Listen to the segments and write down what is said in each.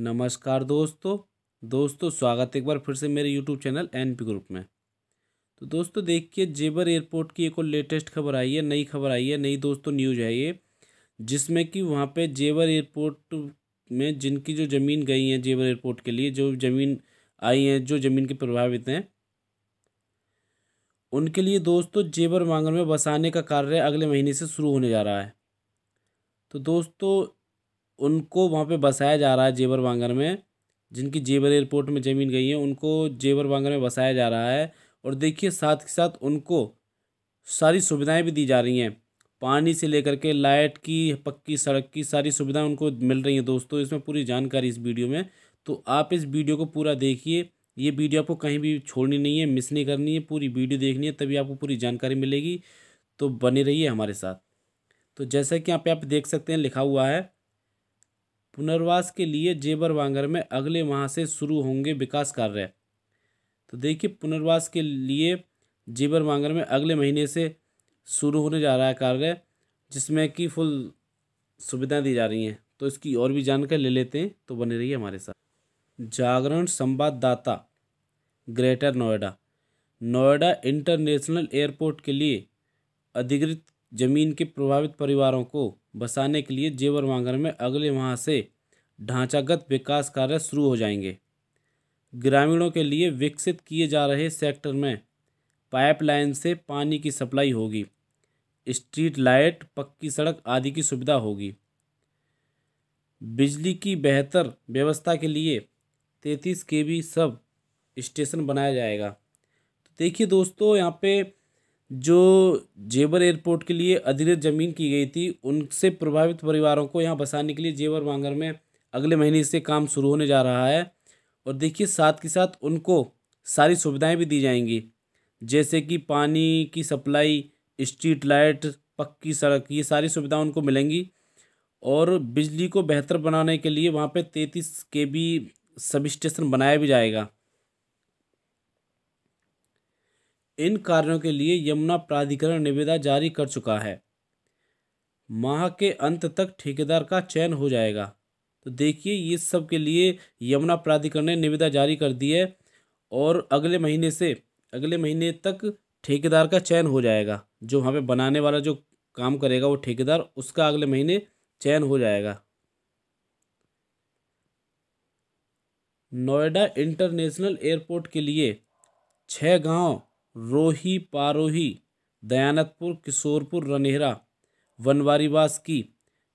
नमस्कार दोस्तों दोस्तों स्वागत एक बार फिर से मेरे YouTube channel N P group में तो दोस्तों देखिए जेबर एयरपोर्ट की एक और लेटेस्ट खबर आई है नई खबर आई है नई दोस्तों न्यूज है ये जिसमें कि वहाँ पे जेबर एयरपोर्ट में जिनकी जो ज़मीन गई है जेबर एयरपोर्ट के लिए जो ज़मीन आई हैं जो ज़मीन के प्रभावित हैं उनके लिए दोस्तों जेबर मांगन में बसाने का कार्य अगले महीने से शुरू होने जा रहा है तो दोस्तों उनको वहाँ पे बसाया जा रहा है जेवर बांगर में जिनकी जेवर एयरपोर्ट में ज़मीन गई है उनको जेवर बांगर में बसाया जा रहा है और देखिए साथ के साथ उनको सारी सुविधाएं भी दी जा रही हैं पानी से लेकर के लाइट की पक्की सड़क की सारी सुविधाएं उनको मिल रही हैं दोस्तों इसमें पूरी जानकारी इस वीडियो में तो आप इस वीडियो को पूरा देखिए ये वीडियो आपको कहीं भी छोड़नी नहीं है मिस नहीं करनी है पूरी वीडियो देखनी है तभी आपको पूरी जानकारी मिलेगी तो बने रहिए हमारे साथ तो जैसा कि यहाँ पे आप देख सकते हैं लिखा हुआ है पुनर्वास के लिए जेबर वांगर में अगले माह से शुरू होंगे विकास कार्य तो देखिए पुनर्वास के लिए जेबर वांगर में अगले महीने से शुरू होने जा रहा है कार्य जिसमें कि फुल सुविधाएं दी जा रही हैं तो इसकी और भी जानकारी ले लेते हैं तो बने रहिए हमारे साथ जागरण संवाददाता Greater Noida Noida International Airport के लिए अधिकृत जमीन के प्रभावित परिवारों को बसाने के लिए जेवर वांगर में अगले माह से ढांचागत विकास कार्य शुरू हो जाएंगे ग्रामीणों के लिए विकसित किए जा रहे सेक्टर में पाइपलाइन से पानी की सप्लाई होगी स्ट्रीट लाइट पक्की सड़क आदि की सुविधा होगी बिजली की बेहतर व्यवस्था के लिए तैंतीस के बी सब स्टेशन बनाया जाएगा तो देखिए दोस्तों यहाँ पे जो जेवर एयरपोर्ट के लिए अधिकृत जमीन की गई थी उनसे प्रभावित परिवारों को यहाँ बसाने के लिए जेवर वांगर में अगले महीने से काम शुरू होने जा रहा है और देखिए साथ के साथ उनको सारी सुविधाएं भी दी जाएंगी जैसे कि पानी की सप्लाई स्ट्रीट लाइट पक्की सड़क ये सारी सुविधाएं उनको मिलेंगी और बिजली को बेहतर बनाने के लिए वहाँ पे तैंतीस के बी सब स्टेशन बनाया भी जाएगा इन कार्यों के लिए यमुना प्राधिकरण निविदा जारी कर चुका है माह के अंत तक ठेकेदार का चयन हो जाएगा तो देखिए ये सब के लिए यमुना प्राधिकरण ने निविदा जारी कर दी है और अगले महीने से अगले महीने तक ठेकेदार का चयन हो जाएगा जो वहाँ पे बनाने वाला जो काम करेगा वो ठेकेदार उसका अगले महीने चयन हो जाएगा नोएडा इंटरनेशनल एयरपोर्ट के लिए छः गांव रोही पारोही दयानतपुर किशोरपुर रनेहरा वनवारीवास की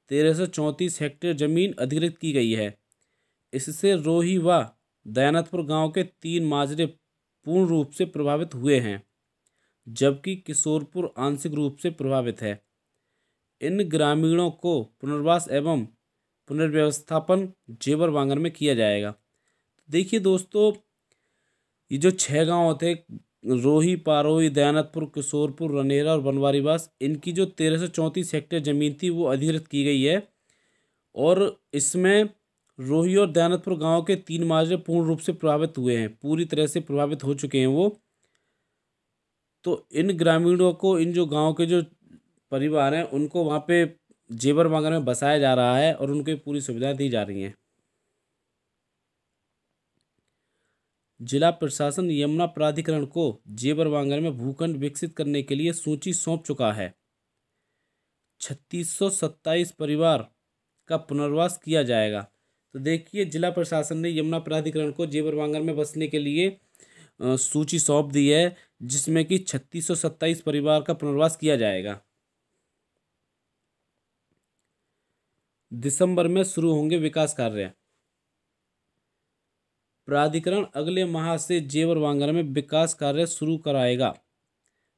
तेरह सौ चौंतीस हेक्टेयर जमीन अधिकृत की गई है इससे रोही व दयानतपुर गांव के तीन माजरे पूर्ण रूप से प्रभावित हुए हैं जबकि किशोरपुर आंशिक रूप से प्रभावित है इन ग्रामीणों को पुनर्वास एवं पुनर्व्यवस्थापन जेवर वांगन में किया जाएगा देखिए दोस्तों ये जो छः गांव थे रोही पारोही दयानतपुर किशोरपुर रनेरा और बनवारीवास इनकी जो तेरह सौ चौंतीस हेक्टेयर ज़मीन थी वो अधिकृत की गई है और इसमें रोही और दयानतपुर गांव के तीन माजरे पूर्ण रूप से प्रभावित हुए हैं पूरी तरह से प्रभावित हो चुके हैं वो तो इन ग्रामीणों को इन जो गांव के जो परिवार हैं उनको वहाँ पे जेवर मांगर में बसाया जा रहा है और उनको पूरी सुविधाएँ दी जा रही हैं जिला प्रशासन यमुना प्राधिकरण को जेबर वांगन में भूखंड विकसित करने के लिए सूची सौंप चुका है छत्तीस परिवार का पुनर्वास किया जाएगा तो देखिए जिला प्रशासन ने यमुना प्राधिकरण को जेबर वांगन में बसने के लिए सूची सौंप दी है जिसमें कि छत्तीस परिवार का पुनर्वास किया जाएगा दिसंबर में शुरू होंगे विकास कार्य प्राधिकरण अगले माह से जेवर वांगरा में विकास कार्य शुरू कराएगा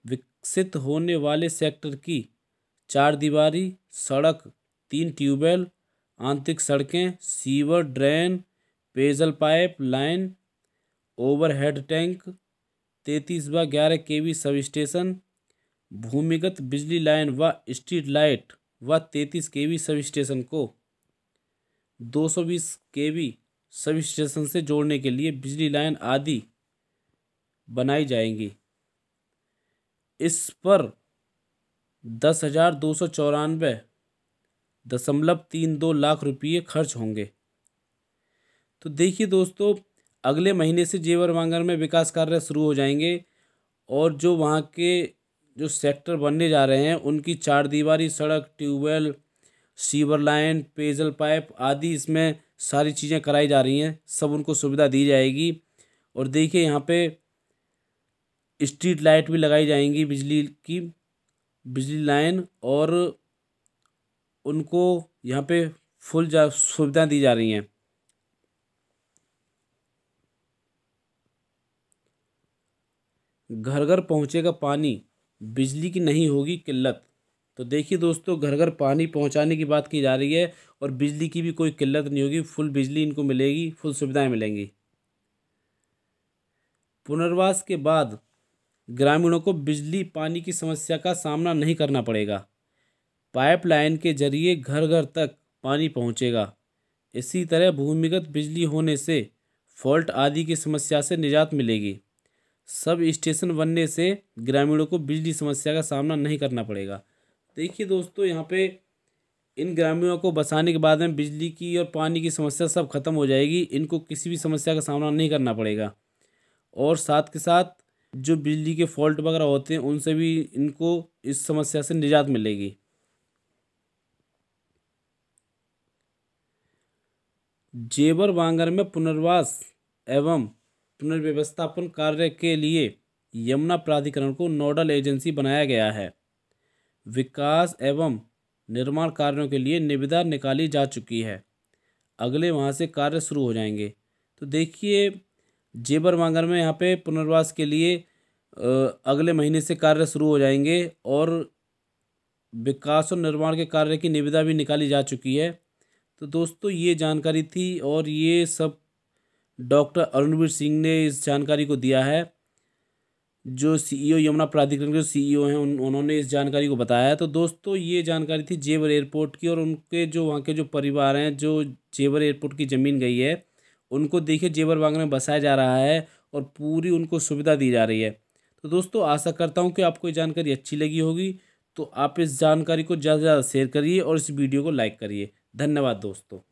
विकसित होने वाले सेक्टर की चार दीवारी सड़क तीन ट्यूबवेल आंतरिक सड़कें सीवर ड्रेन पेयजल पाइप लाइन ओवरहेड टैंक तैतीस व ग्यारह के वी सब स्टेशन भूमिगत बिजली लाइन व स्ट्रीट लाइट व तैतीस के वी सब स्टेशन को दो सौ बीस के वी सब स्टेशन से जोड़ने के लिए बिजली लाइन आदि बनाई जाएंगी इस पर दस हज़ार दो सौ चौरानवे दशमलव तीन दो लाख रुपये खर्च होंगे तो देखिए दोस्तों अगले महीने से जेवर वांगर में विकास कार्य शुरू हो जाएंगे और जो वहाँ के जो सेक्टर बनने जा रहे हैं उनकी चार दीवारी सड़क ट्यूबवेल सीवर लाइन पेयजल पाइप आदि इसमें सारी चीज़ें कराई जा रही हैं सब उनको सुविधा दी जाएगी और देखिए यहाँ पे स्ट्रीट लाइट भी लगाई जाएंगी बिजली की बिजली लाइन और उनको यहाँ पे फुल जा सुविधा दी जा रही हैं घर घर पहुँचेगा पानी बिजली की नहीं होगी किल्लत तो देखिए दोस्तों घर घर पानी पहुंचाने की बात की जा रही है और बिजली की भी कोई किल्लत नहीं होगी फुल बिजली इनको मिलेगी फुल सुविधाएं मिलेंगी पुनर्वास के बाद ग्रामीणों को बिजली पानी की समस्या का सामना नहीं करना पड़ेगा पाइपलाइन के जरिए घर घर तक पानी पहुंचेगा इसी तरह भूमिगत बिजली होने से फॉल्ट आदि की समस्या से निजात मिलेगी सब स्टेशन बनने से ग्रामीणों को बिजली समस्या का सामना नहीं करना पड़ेगा देखिए दोस्तों यहाँ पे इन ग्रामीणों को बसाने के बाद में बिजली की और पानी की समस्या सब खत्म हो जाएगी इनको किसी भी समस्या का सामना नहीं करना पड़ेगा और साथ के साथ जो बिजली के फॉल्ट वगैरह होते हैं उनसे भी इनको इस समस्या से निजात मिलेगी जेबर वांगर में पुनर्वास एवं पुनर्व्यवस्थापन कार्य के लिए यमुना प्राधिकरण को नोडल एजेंसी बनाया गया है विकास एवं निर्माण कार्यों के लिए निविदा निकाली जा चुकी है अगले वहाँ से कार्य शुरू हो जाएंगे तो देखिए जेबर मांगर में यहाँ पे पुनर्वास के लिए अगले महीने से कार्य शुरू हो जाएंगे और विकास और निर्माण के कार्य की निविदा भी निकाली जा चुकी है तो दोस्तों ये जानकारी थी और ये सब डॉक्टर अरुणवीर सिंह ने इस जानकारी को दिया है जो सीईओ e यमुना प्राधिकरण के सीईओ e हैं उन उन्होंने इस जानकारी को बताया तो दोस्तों ये जानकारी थी जेवर एयरपोर्ट की और उनके जो वहाँ के जो परिवार हैं जो जेवर एयरपोर्ट की ज़मीन गई है उनको देखिए जेवर बाग में बसाया जा रहा है और पूरी उनको सुविधा दी जा रही है तो दोस्तों आशा करता हूँ कि आपको ये जानकारी अच्छी लगी होगी तो आप इस जानकारी को ज़्यादा से ज़्यादा शेयर करिए और इस वीडियो को लाइक करिए धन्यवाद दोस्तों